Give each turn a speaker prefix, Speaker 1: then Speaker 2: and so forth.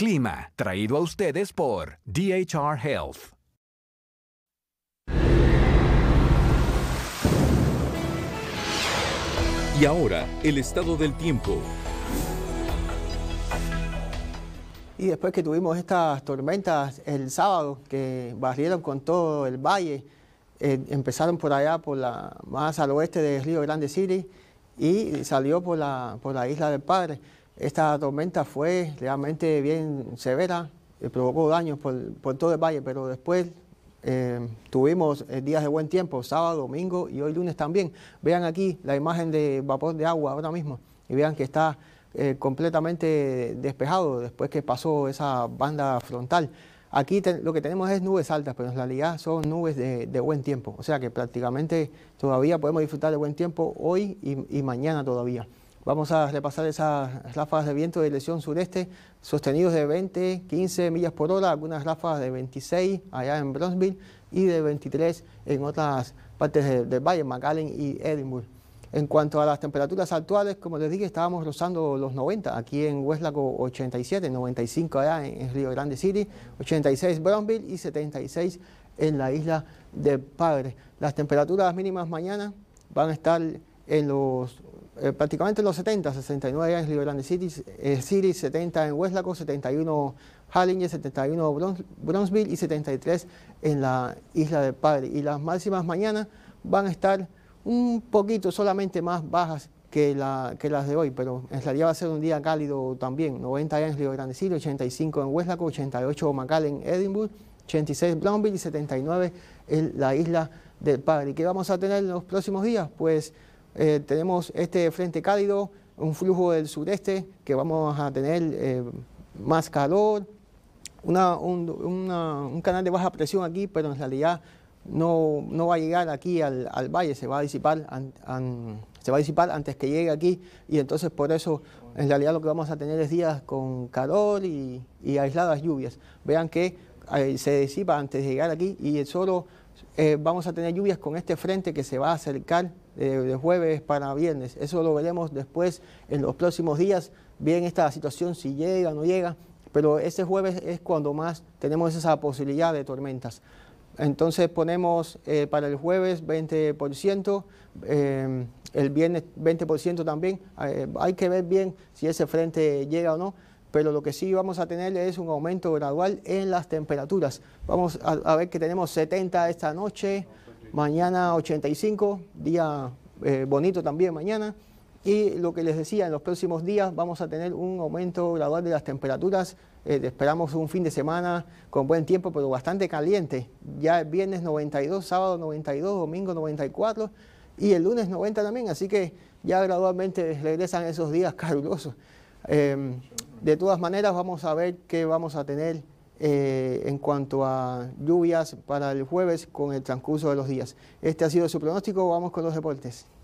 Speaker 1: Clima, traído a ustedes por DHR Health. Y ahora, el estado del tiempo. Y después que tuvimos estas tormentas el sábado, que barrieron con todo el valle, eh, empezaron por allá, por la, más al oeste del Río Grande City, y salió por la, por la isla del Padre esta tormenta fue realmente bien severa, provocó daños por, todo el valle, pero después eh, tuvimos eh, días de buen tiempo, sábado, domingo y hoy lunes también. Vean aquí la imagen de vapor de agua ahora mismo y vean que está eh, completamente despejado después que pasó esa banda frontal. Aquí lo que tenemos es nubes altas, pero en realidad son nubes de, buen tiempo. O sea que prácticamente todavía podemos disfrutar de buen tiempo hoy y mañana todavía. Vamos a repasar esas ráfagas de viento de dirección sureste, sostenidos de 20, 15 millas por hora, algunas ráfagas de 26 allá en Bronzeville y de 23 en otras partes del valle, McAllen y Edinburgh. En cuanto a las temperaturas actuales, como les dije, estábamos rozando los 90, aquí en Hueslaco 87, 95 allá en, Río Grande City, 86 Bronzeville y 76 en la isla de Padre. Las temperaturas mínimas mañana van a estar en los eh, prácticamente los 70, 69 eh, en río City, City, 70 en Westlaco, 71 Hallinger, 71 en Bronzeville y 73 en la Isla del Padre. Y las máximas mañana van a estar un poquito solamente más bajas que, la, que las de hoy, pero en realidad va a ser un día cálido también. 90 en Río Grande City, 85 en Westlaco, 88 en en Edinburgh, 86 Brownville y 79 en la Isla del Padre. ¿Y qué vamos a tener en los próximos días? Pues eh, tenemos este frente cálido, un flujo del sureste que vamos a tener eh, más calor, una, un, canal de baja presión aquí, pero en realidad no, no va a llegar aquí al, valle, se va, a disipar se va a disipar antes que llegue aquí y entonces por eso en realidad lo que vamos a tener es días con calor y, aisladas lluvias. Vean que eh, se disipa antes de llegar aquí y el solo eh, vamos a tener lluvias con este frente que se va a acercar de jueves para viernes. Eso lo veremos después en los próximos días. Bien, esta situación, si llega o no llega, pero ese jueves es cuando más tenemos esa posibilidad de tormentas. Entonces ponemos eh, para el jueves 20%, eh, el viernes 20% también. hay que ver bien si ese frente llega o no pero lo que sí vamos a tener es un aumento gradual en las temperaturas. Vamos a, ver que tenemos 70 esta noche, mañana 85, día eh, bonito también mañana. Y lo que les decía, en los próximos días vamos a tener un aumento gradual de las temperaturas. Eh, esperamos un fin de semana con buen tiempo, pero bastante caliente. Ya el viernes 92, sábado 92, domingo 94 y el lunes 90 también. Así que ya gradualmente regresan esos días calurosos. Eh, de todas maneras, vamos a ver qué vamos a tener eh, en cuanto a lluvias para el jueves con el transcurso de los días. Este ha sido su pronóstico, vamos con los deportes.